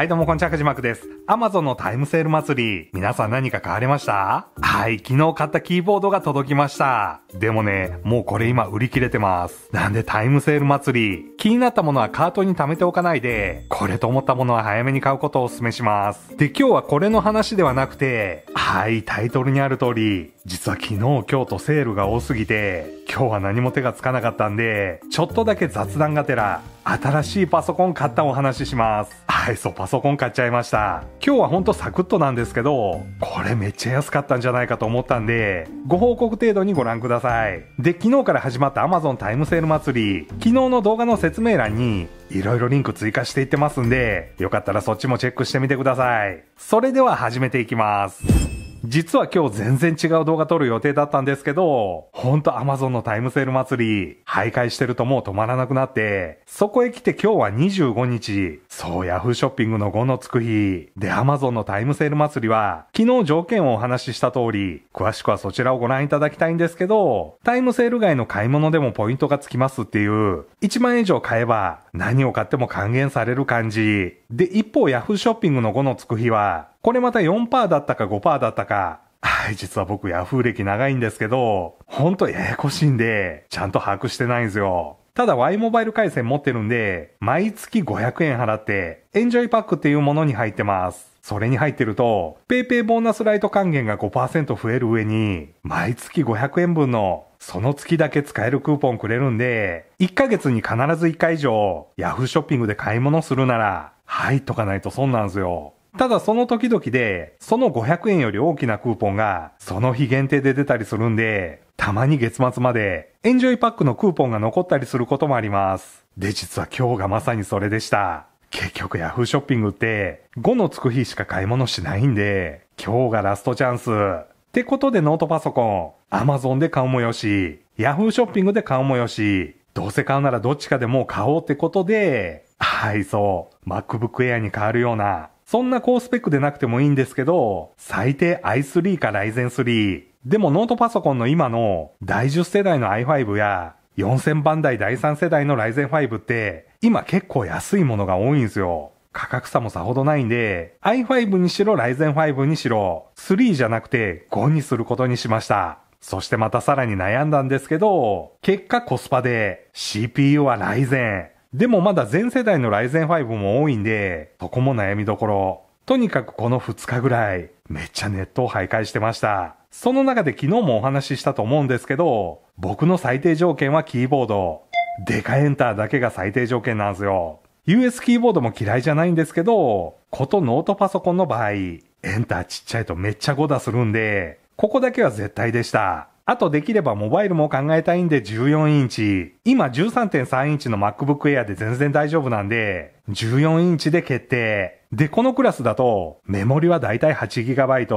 はい、どうもこんにちは、かじまくです。Amazon のタイムセール祭り、皆さん何か買われましたはい、昨日買ったキーボードが届きました。でもね、もうこれ今売り切れてます。なんでタイムセール祭り、気になったものはカートに貯めておかないで、これと思ったものは早めに買うことをお勧めします。で、今日はこれの話ではなくて、はい、タイトルにある通り、実は昨日今日とセールが多すぎて、今日は何も手がつかなかったんで、ちょっとだけ雑談がてら、新しいパソコン買ったお話しします。はい、そう、パソコン買っちゃいました。今日はほんとサクッとなんですけど、これめっちゃ安かったんじゃないかと思ったんで、ご報告程度にご覧ください。で、昨日から始まった Amazon タイムセール祭り、昨日の動画の説明欄に、いろいろリンク追加していってますんで、よかったらそっちもチェックしてみてください。それでは始めていきます。実は今日全然違う動画撮る予定だったんですけど、ほんとアマゾンのタイムセール祭り、徘徊してるともう止まらなくなって、そこへ来て今日は25日、そうヤフーショッピングの5のつく日、でアマゾンのタイムセール祭りは、昨日条件をお話しした通り、詳しくはそちらをご覧いただきたいんですけど、タイムセール外の買い物でもポイントがつきますっていう、1万円以上買えば何を買っても還元される感じ。で、一方ヤフーショッピングの5のつく日は、これまた4%だったか5%だったか。はい、実は僕ヤフー歴長いんですけど、ほんとややこしいんで、ちゃんと把握してないんですよ。ただ Y モバイル回線持ってるんで、毎月500円払って、エンジョイパックっていうものに入ってます。それに入ってると、PayPay ボーナスライト還元が5%増える上に、毎月500円分の、その月だけ使えるクーポンくれるんで、1ヶ月に必ず1回以上、Yahoo ショッピングで買い物するなら、入っとかないと損なんですよ。ただその時々で、その500円より大きなクーポンが、その日限定で出たりするんで、たまに月末まで、エンジョイパックのクーポンが残ったりすることもあります。で、実は今日がまさにそれでした。結局ヤフーショッピングって、5のつく日しか買い物しないんで、今日がラストチャンス。ってことでノートパソコン、アマゾンで買うもよし、ヤフーショッピングで買うもよし、どうせ買うならどっちかでもう買おうってことで、はい、そう、MacBook Air に変わるような、そんな高スペックでなくてもいいんですけど、最低 i3 か Ryzen 3。でもノートパソコンの今の第10世代の i5 や4000番台第3世代の Ryzen 5って今結構安いものが多いんですよ。価格差もさほどないんで、i5 にしろ Ryzen 5にしろ、3じゃなくて5にすることにしました。そしてまたさらに悩んだんですけど、結果コスパで CPU は Ryzen、でもまだ全世代のライゼン5も多いんで、そこも悩みどころ。とにかくこの2日ぐらい、めっちゃネットを徘徊してました。その中で昨日もお話ししたと思うんですけど、僕の最低条件はキーボード。デカエンターだけが最低条件なんですよ。US キーボードも嫌いじゃないんですけど、ことノートパソコンの場合、エンターちっちゃいとめっちゃ誤打するんで、ここだけは絶対でした。あとできればモバイルも考えたいんで14インチ。今13.3インチの MacBook Air で全然大丈夫なんで、14インチで決定。で、このクラスだと、メモリはだいたい 8GB。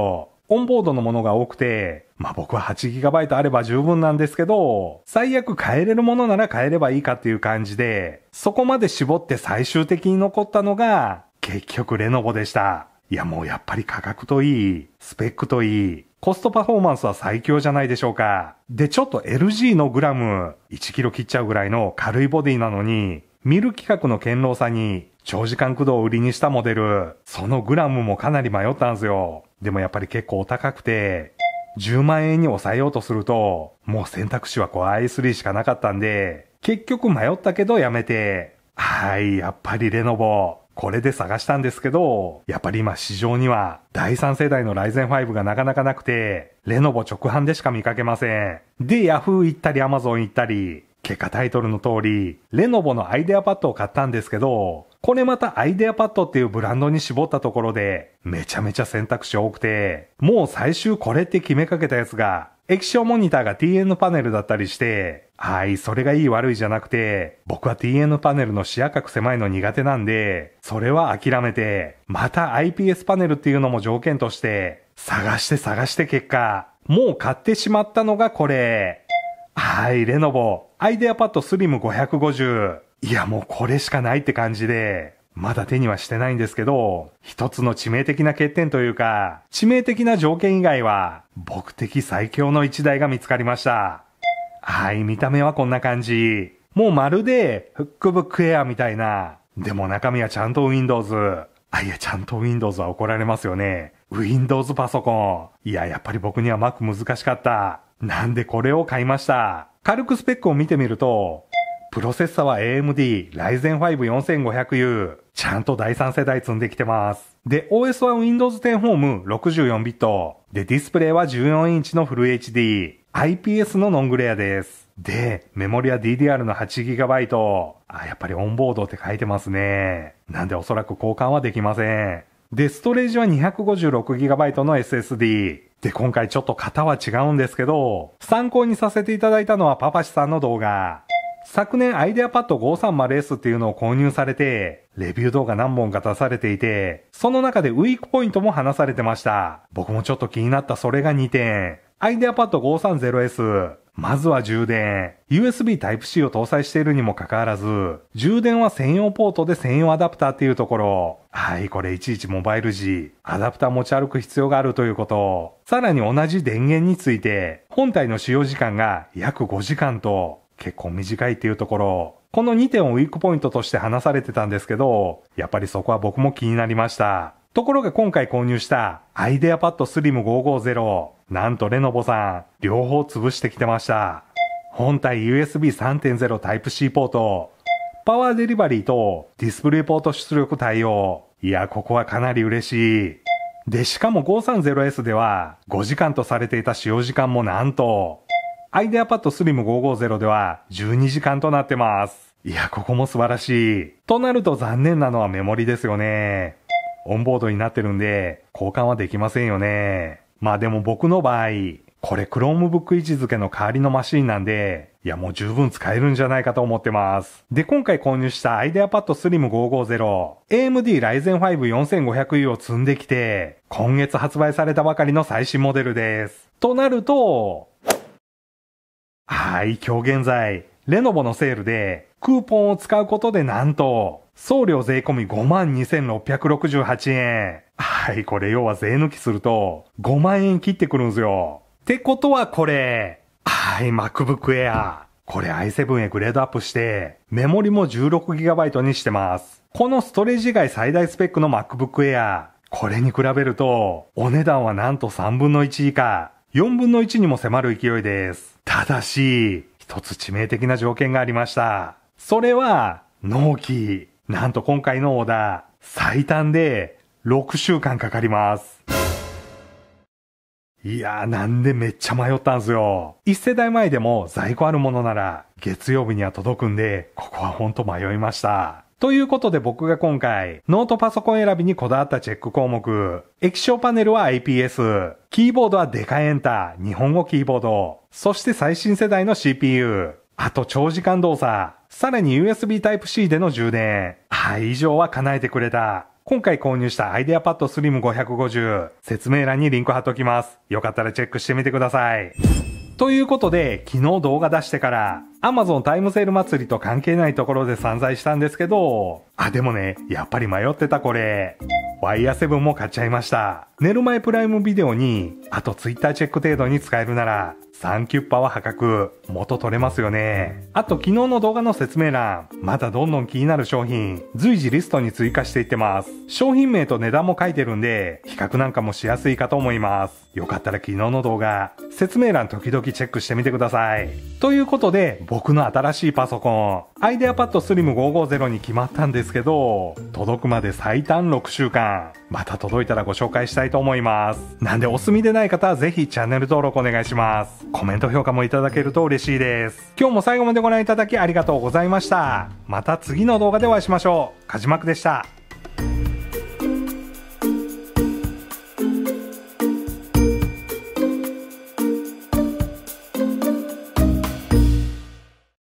オンボードのものが多くて、まあ、僕は 8GB あれば十分なんですけど、最悪変えれるものなら変えればいいかっていう感じで、そこまで絞って最終的に残ったのが、結局レノボでした。いやもうやっぱり価格といい、スペックといい、コストパフォーマンスは最強じゃないでしょうか。で、ちょっと LG のグラム、1キロ切っちゃうぐらいの軽いボディなのに、見る企画の堅牢さに、長時間駆動を売りにしたモデル、そのグラムもかなり迷ったんですよ。でもやっぱり結構高くて、10万円に抑えようとすると、もう選択肢はこう i3 しかなかったんで、結局迷ったけどやめて、はい、やっぱりレノボ。これで探したんですけど、やっぱり今市場には第3世代のライゼン5がなかなかなくて、レノボ直販でしか見かけません。で、ヤフー行ったりアマゾン行ったり、結果タイトルの通り、レノボのアイデアパッドを買ったんですけど、これまたアイデアパッドっていうブランドに絞ったところで、めちゃめちゃ選択肢多くて、もう最終これって決めかけたやつが、液晶モニターが TN パネルだったりして、はい、それがいい悪いじゃなくて、僕は TN パネルの視野角狭いの苦手なんで、それは諦めて、また IPS パネルっていうのも条件として、探して探して結果、もう買ってしまったのがこれ。はい、レノボ、アイデアパッドスリム550。いや、もうこれしかないって感じで、まだ手にはしてないんですけど、一つの致命的な欠点というか、致命的な条件以外は、僕的最強の一台が見つかりました。はい、見た目はこんな感じ。もうまるで、フックブックエアみたいな。でも中身はちゃんと Windows。あ、いや、ちゃんと Windows は怒られますよね。Windows パソコン。いや、やっぱり僕には Mac 難しかった。なんでこれを買いました。軽くスペックを見てみると、プロセッサは AMD Ryzen 5 4500U。ちゃんと第3世代積んできてます。で、OS は Windows 10 Home 64ビット。で、ディスプレイは14インチのフル HD。iPS のノングレアです。で、メモリは DDR の 8GB。あ、やっぱりオンボードって書いてますね。なんでおそらく交換はできません。で、ストレージは 256GB の SSD。で、今回ちょっと型は違うんですけど、参考にさせていただいたのはパパシさんの動画。昨年アイデアパッド 530S っていうのを購入されて、レビュー動画何本か出されていて、その中でウィークポイントも話されてました。僕もちょっと気になったそれが2点。アイデアパッド 530S。まずは充電。USB Type-C を搭載しているにもかかわらず、充電は専用ポートで専用アダプターっていうところ。はい、これいちいちモバイル時、アダプター持ち歩く必要があるということ。さらに同じ電源について、本体の使用時間が約5時間と、結構短いっていうところ。この2点をウィークポイントとして話されてたんですけど、やっぱりそこは僕も気になりました。ところが今回購入したアイデアパッドスリム550。なんとレノボさん、両方潰してきてました。本体 USB3.0 Type-C ポート、パワーデリバリーとディスプレイポート出力対応。いや、ここはかなり嬉しい。で、しかも 530S では5時間とされていた使用時間もなんと、アイデアパッドスリム550では12時間となってます。いや、ここも素晴らしい。となると残念なのはメモリですよね。オンボードになってるんで、交換はできませんよね。まあでも僕の場合、これ Chromebook 位置づけの代わりのマシンなんで、いやもう十分使えるんじゃないかと思ってます。で、今回購入した IdeaPad Slim 550、AMD Ryzen 5 4500U を積んできて、今月発売されたばかりの最新モデルです。となると、はい、今日現在、レノボのセールで、クーポンを使うことでなんと、送料税込み52,668円。はい、これ要は税抜きすると5万円切ってくるんですよ。ってことはこれ、はい、MacBook Air。これ i7 へグレードアップして、メモリも 16GB にしてます。このストレージ以外最大スペックの MacBook Air。これに比べると、お値段はなんと3分の1以下、4分の1にも迫る勢いです。ただし、一つ致命的な条件がありました。それは、納期。なんと今回のオーダー、最短で6週間かかります。いやーなんでめっちゃ迷ったんすよ。一世代前でも在庫あるものなら月曜日には届くんで、ここはほんと迷いました。ということで僕が今回、ノートパソコン選びにこだわったチェック項目、液晶パネルは IPS、キーボードはデカエンタ、ー、日本語キーボード、そして最新世代の CPU、あと長時間動作。さらに USB Type-C での充電。はい、以上は叶えてくれた。今回購入したアイデアパッドスリム550。説明欄にリンク貼っときます。よかったらチェックしてみてください。ということで、昨日動画出してから、アマゾンタイムセール祭りと関係ないところで散財したんですけど、あ、でもね、やっぱり迷ってたこれ。ワイヤーセブンも買っちゃいました。寝る前プライムビデオに、あとツイッターチェック程度に使えるなら、サンキュッパは破格、元取れますよね。あと昨日の動画の説明欄、まだどんどん気になる商品、随時リストに追加していってます。商品名と値段も書いてるんで、比較なんかもしやすいかと思います。よかったら昨日の動画、説明欄時々チェックしてみてください。ということで、僕の新しいパソコン、アイデアパッドスリム550に決まったんですけど、届くまで最短6週間。また届いたらご紹介したいと思います。なんでお済みでない方はぜひチャンネル登録お願いします。コメント評価もいただけると嬉しいです。今日も最後までご覧いただきありがとうございました。また次の動画でお会いしましょう。かじまくでした。